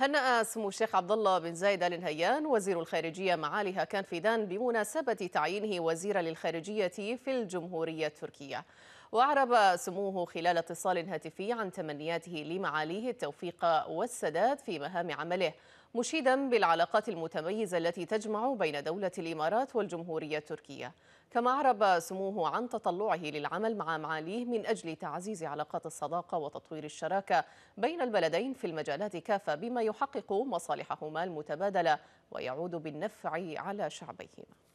هنأ سمو الشيخ عبد الله بن زايد ال نهيان وزير الخارجية معالي هاكان فيدان بمناسبة تعيينه وزيرا للخارجية في الجمهورية التركية وأعرب سموه خلال اتصال هاتفي عن تمنياته لمعاليه التوفيق والسداد في مهام عمله مشيدا بالعلاقات المتميزة التي تجمع بين دولة الإمارات والجمهورية التركية كما أعرب سموه عن تطلعه للعمل مع معاليه من أجل تعزيز علاقات الصداقة وتطوير الشراكة بين البلدين في المجالات كافة بما يحقق مصالحهما المتبادلة ويعود بالنفع على شعبيهما